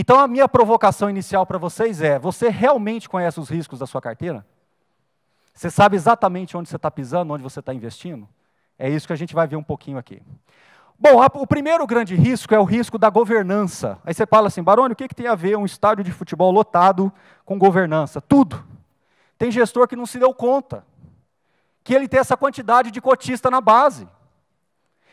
Então, a minha provocação inicial para vocês é: você realmente conhece os riscos da sua carteira? Você sabe exatamente onde você está pisando, onde você está investindo? É isso que a gente vai ver um pouquinho aqui. Bom, a, o primeiro grande risco é o risco da governança. Aí você fala assim, Barone, o que, que tem a ver um estádio de futebol lotado com governança? Tudo. Tem gestor que não se deu conta que ele tem essa quantidade de cotista na base.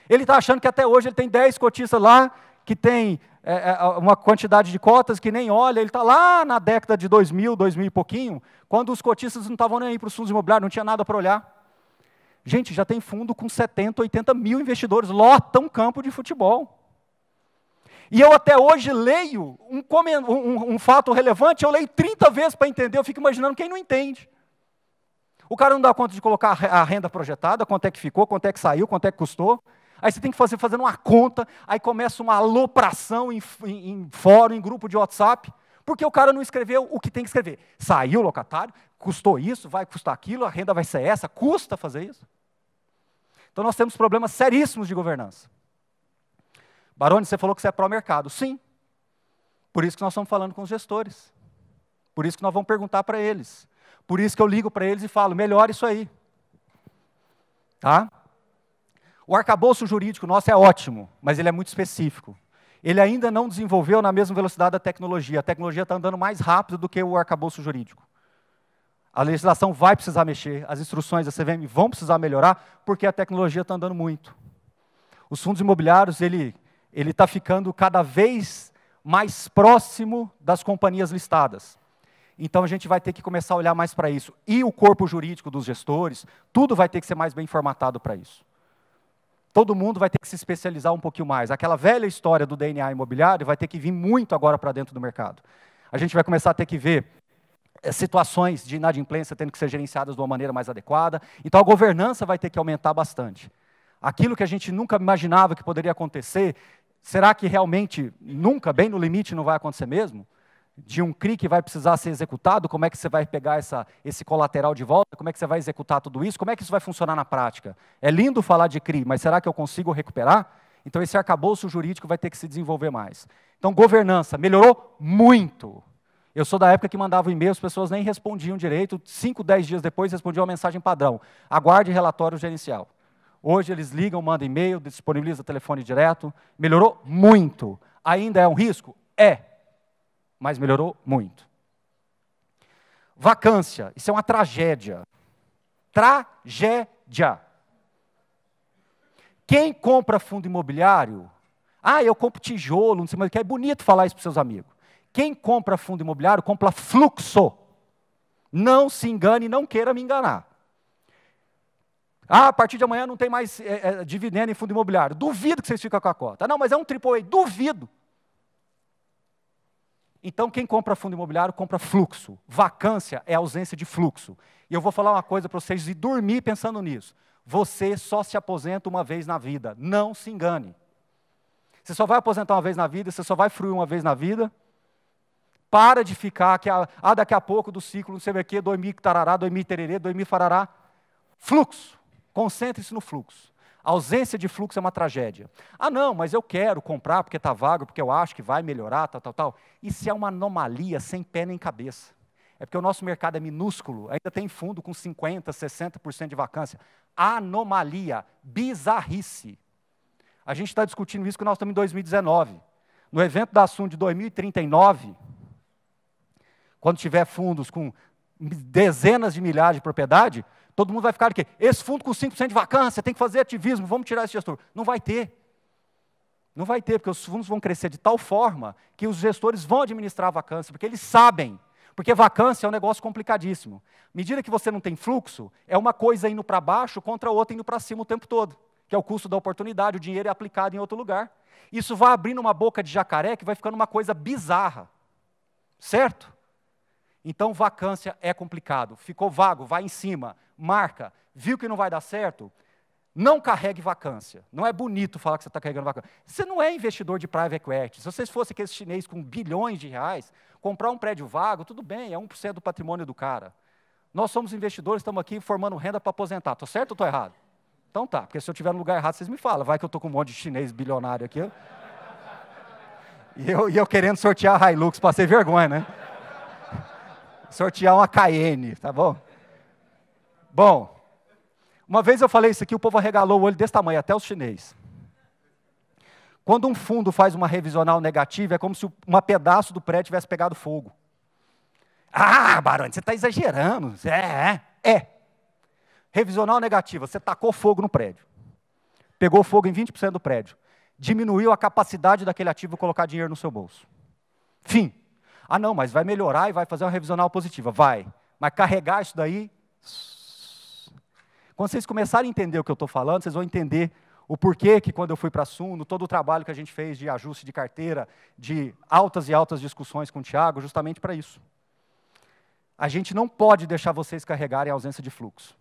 Ele está achando que até hoje ele tem 10 cotistas lá que tem é, é uma quantidade de cotas que nem olha, ele está lá na década de 2000, 2000 e pouquinho, quando os cotistas não estavam nem aí para os fundos imobiliários, não tinha nada para olhar. Gente, já tem fundo com 70, 80 mil investidores, lota um campo de futebol. E eu até hoje leio um, um, um fato relevante, eu leio 30 vezes para entender, eu fico imaginando quem não entende. O cara não dá conta de colocar a renda projetada, quanto é que ficou, quanto é que saiu, quanto é que custou. Aí você tem que fazer fazendo uma conta, aí começa uma alopração em, em, em fórum, em grupo de WhatsApp, porque o cara não escreveu o que tem que escrever. Saiu o locatário, custou isso, vai custar aquilo, a renda vai ser essa, custa fazer isso. Então nós temos problemas seríssimos de governança. Barone, você falou que você é pró-mercado. Sim. Por isso que nós estamos falando com os gestores. Por isso que nós vamos perguntar para eles. Por isso que eu ligo para eles e falo, melhor isso aí. Tá? O arcabouço jurídico nosso é ótimo, mas ele é muito específico. Ele ainda não desenvolveu na mesma velocidade da tecnologia. A tecnologia está andando mais rápido do que o arcabouço jurídico. A legislação vai precisar mexer, as instruções da CVM vão precisar melhorar, porque a tecnologia está andando muito. Os fundos imobiliários, ele ele está ficando cada vez mais próximo das companhias listadas. Então a gente vai ter que começar a olhar mais para isso. E o corpo jurídico dos gestores, tudo vai ter que ser mais bem formatado para isso todo mundo vai ter que se especializar um pouquinho mais. Aquela velha história do DNA imobiliário vai ter que vir muito agora para dentro do mercado. A gente vai começar a ter que ver eh, situações de inadimplência tendo que ser gerenciadas de uma maneira mais adequada. Então a governança vai ter que aumentar bastante. Aquilo que a gente nunca imaginava que poderia acontecer, será que realmente nunca, bem no limite, não vai acontecer mesmo? de um CRI que vai precisar ser executado, como é que você vai pegar essa, esse colateral de volta, como é que você vai executar tudo isso, como é que isso vai funcionar na prática. É lindo falar de CRI, mas será que eu consigo recuperar? Então esse arcabouço jurídico vai ter que se desenvolver mais. Então governança, melhorou muito. Eu sou da época que mandava um e-mail, as pessoas nem respondiam direito, cinco, dez dias depois respondiam uma mensagem padrão, aguarde relatório gerencial. Hoje eles ligam, mandam e-mail, disponibiliza telefone direto, melhorou muito. Ainda é um risco? É mas melhorou muito. Vacância, isso é uma tragédia. Tragédia. Quem compra fundo imobiliário, ah, eu compro tijolo, não sei mais o que, é bonito falar isso para seus amigos. Quem compra fundo imobiliário, compra fluxo. Não se engane, não queira me enganar. Ah, a partir de amanhã não tem mais é, é, dividendo em fundo imobiliário. Duvido que vocês ficam com a cota. não, mas é um A, Duvido. Então, quem compra fundo imobiliário compra fluxo. Vacância é ausência de fluxo. E eu vou falar uma coisa para vocês e dormir pensando nisso. Você só se aposenta uma vez na vida. Não se engane. Você só vai aposentar uma vez na vida, você só vai fruir uma vez na vida. Para de ficar que ah, ah daqui a pouco do ciclo, não sei o que, dormir tarará, dormir tererê, dormir farará. Fluxo. Concentre-se no fluxo. A ausência de fluxo é uma tragédia. Ah, não, mas eu quero comprar porque está vago, porque eu acho que vai melhorar, tal, tal, tal. Isso é uma anomalia sem pé nem cabeça. É porque o nosso mercado é minúsculo, ainda tem fundo com 50%, 60% de vacância. Anomalia, bizarrice. A gente está discutindo isso que nós estamos em 2019. No evento da Sun de 2039, quando tiver fundos com dezenas de milhares de propriedade, todo mundo vai ficar quê? Esse fundo com 5% de vacância, tem que fazer ativismo, vamos tirar esse gestor. Não vai ter. Não vai ter, porque os fundos vão crescer de tal forma que os gestores vão administrar a vacância, porque eles sabem. Porque vacância é um negócio complicadíssimo. À medida que você não tem fluxo, é uma coisa indo para baixo contra a outra indo para cima o tempo todo, que é o custo da oportunidade, o dinheiro é aplicado em outro lugar. Isso vai abrindo uma boca de jacaré que vai ficando uma coisa bizarra. Certo? Então, vacância é complicado. Ficou vago, vai em cima, marca. Viu que não vai dar certo? Não carregue vacância. Não é bonito falar que você está carregando vacância. Você não é investidor de private equity. Se vocês fossem aqueles chineses com bilhões de reais, comprar um prédio vago, tudo bem, é 1% do patrimônio do cara. Nós somos investidores, estamos aqui formando renda para aposentar. Estou certo ou estou errado? Então tá, porque se eu estiver no lugar errado, vocês me falam. Vai que eu estou com um monte de chinês bilionário aqui. E eu, e eu querendo sortear a Hilux, ser vergonha, né? sortear uma Cayenne, tá bom? Bom, uma vez eu falei isso aqui, o povo arregalou o olho desse tamanho, até os chinês. Quando um fundo faz uma revisional negativa, é como se um pedaço do prédio tivesse pegado fogo. Ah, Barone, você está exagerando. É, é, é. Revisional negativa, você tacou fogo no prédio. Pegou fogo em 20% do prédio. Diminuiu a capacidade daquele ativo colocar dinheiro no seu bolso. Fim. Ah, não, mas vai melhorar e vai fazer uma revisional positiva. Vai. Mas carregar isso daí. Quando vocês começarem a entender o que eu estou falando, vocês vão entender o porquê que, quando eu fui para a Suno, todo o trabalho que a gente fez de ajuste de carteira, de altas e altas discussões com o Tiago, justamente para isso. A gente não pode deixar vocês carregarem a ausência de fluxo.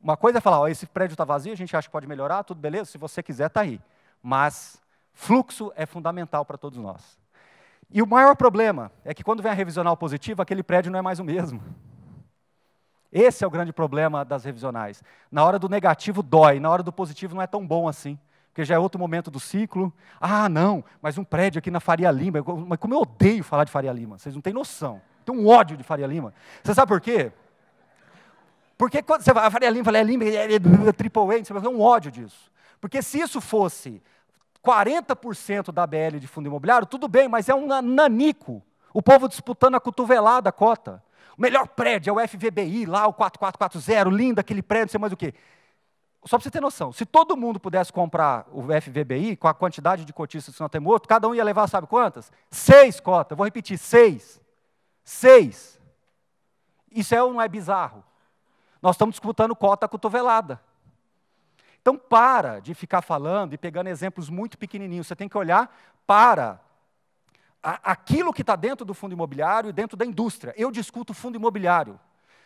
Uma coisa é falar, ó, esse prédio está vazio, a gente acha que pode melhorar, tudo beleza, se você quiser, está aí. Mas fluxo é fundamental para todos nós. E o maior problema é que quando vem a revisional positiva, aquele prédio não é mais o mesmo. Esse é o grande problema das revisionais. Na hora do negativo dói, na hora do positivo não é tão bom assim, porque já é outro momento do ciclo. Ah, não, mas um prédio aqui na Faria Lima. Mas como eu odeio falar de Faria Lima, vocês não têm noção. Tem um ódio de Faria Lima. Você sabe por quê? Porque quando você vai, a Faria Lima, Faria é Lima, é, é, é, é, Triple A, você vai ter um ódio disso. Porque se isso fosse 40% da BL de fundo imobiliário, tudo bem, mas é um nanico. O povo disputando a cotovelada, a cota. O melhor prédio é o FVBI, lá o 4440, lindo aquele prédio, não sei mais o quê. Só para você ter noção, se todo mundo pudesse comprar o FVBI, com a quantidade de cotistas que nós temos outro, cada um ia levar, sabe quantas? Seis cotas, vou repetir, seis. Seis. Isso é ou não é bizarro? Nós estamos disputando cota cotovelada. Então para de ficar falando e pegando exemplos muito pequenininhos. Você tem que olhar para aquilo que está dentro do fundo imobiliário e dentro da indústria. Eu discuto fundo imobiliário.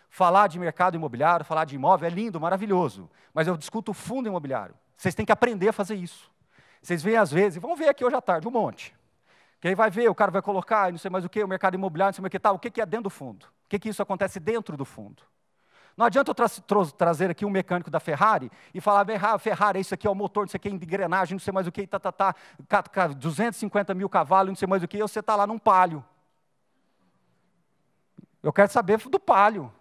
Falar de mercado imobiliário, falar de imóvel é lindo, maravilhoso. Mas eu discuto fundo imobiliário. Vocês têm que aprender a fazer isso. Vocês veem às vezes, vamos ver aqui hoje à tarde, um monte. Que aí vai ver, o cara vai colocar, não sei mais o que, o mercado imobiliário, não sei mais o que tal, o que, é dentro do fundo? O que, que isso acontece dentro do fundo? Não adianta eu tra tra trazer aqui um mecânico da Ferrari e falar, ah, Ferrari, é isso aqui é o motor, não sei o que, engrenagem, não sei mais o que, tá, tá, tá, 250 mil cavalos, não sei mais o que, e você está lá num palio. Eu quero saber do palio.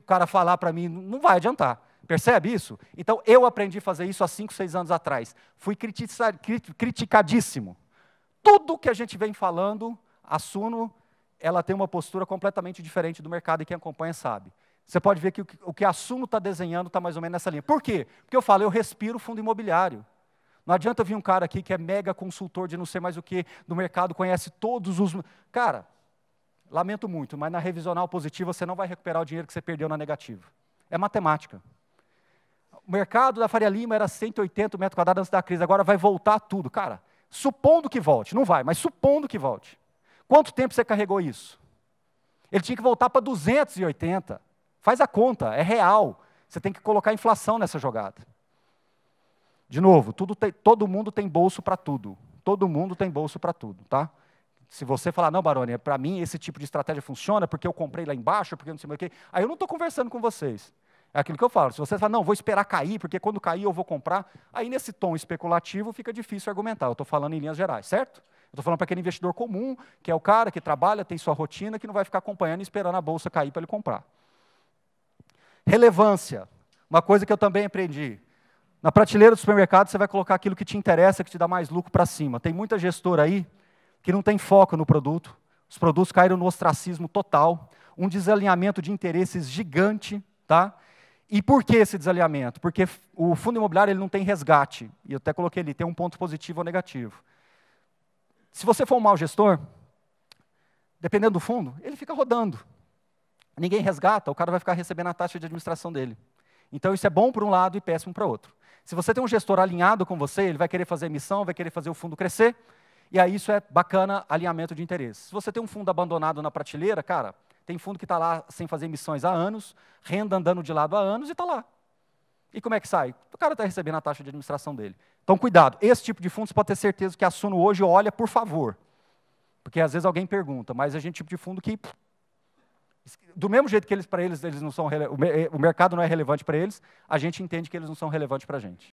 O cara falar para mim, não vai adiantar. Percebe isso? Então, eu aprendi a fazer isso há cinco, seis anos atrás. Fui criticadíssimo. Tudo que a gente vem falando, assuno ela tem uma postura completamente diferente do mercado e quem acompanha sabe. Você pode ver que o que a Sumo está desenhando está mais ou menos nessa linha. Por quê? Porque eu falo, eu respiro fundo imobiliário. Não adianta vir um cara aqui que é mega consultor de não sei mais o que do mercado, conhece todos os. Cara, lamento muito, mas na revisional positiva você não vai recuperar o dinheiro que você perdeu na negativa. É matemática. O mercado da Faria Lima era 180 metros quadrados antes da crise, agora vai voltar tudo. Cara, supondo que volte, não vai, mas supondo que volte. Quanto tempo você carregou isso? Ele tinha que voltar para 280. Faz a conta, é real. Você tem que colocar inflação nessa jogada. De novo, tem, todo mundo tem bolso para tudo. Todo mundo tem bolso para tudo, tá? Se você falar, não, Baroni, para mim esse tipo de estratégia funciona porque eu comprei lá embaixo, porque não sei o que, aí eu não estou conversando com vocês. É aquilo que eu falo. Se você falar, não, vou esperar cair, porque quando cair eu vou comprar, aí nesse tom especulativo fica difícil argumentar. Eu estou falando em linhas gerais, certo? estou falando para aquele investidor comum, que é o cara que trabalha, tem sua rotina, que não vai ficar acompanhando e esperando a bolsa cair para ele comprar. Relevância. Uma coisa que eu também aprendi. Na prateleira do supermercado, você vai colocar aquilo que te interessa, que te dá mais lucro para cima. Tem muita gestora aí que não tem foco no produto. Os produtos caíram no ostracismo total, um desalinhamento de interesses gigante, tá? E por que esse desalinhamento? Porque o fundo imobiliário ele não tem resgate. E eu até coloquei ali, tem um ponto positivo ou negativo se você for um mau gestor, dependendo do fundo, ele fica rodando. Ninguém resgata, o cara vai ficar recebendo a taxa de administração dele. Então isso é bom para um lado e péssimo para outro. Se você tem um gestor alinhado com você, ele vai querer fazer emissão, vai querer fazer o fundo crescer, e aí isso é bacana alinhamento de interesses. Se você tem um fundo abandonado na prateleira, cara, tem fundo que está lá sem fazer emissões há anos, renda andando de lado há anos e está lá. E como é que sai? O cara está recebendo a taxa de administração dele. Então, cuidado. Esse tipo de fundo, você pode ter certeza que a Suno hoje olha, por favor. Porque às vezes alguém pergunta, mas a gente tipo de fundo que. Do mesmo jeito que eles, para eles, eles não são eh, o mercado não é relevante para eles, a gente entende que eles não são relevantes para a gente.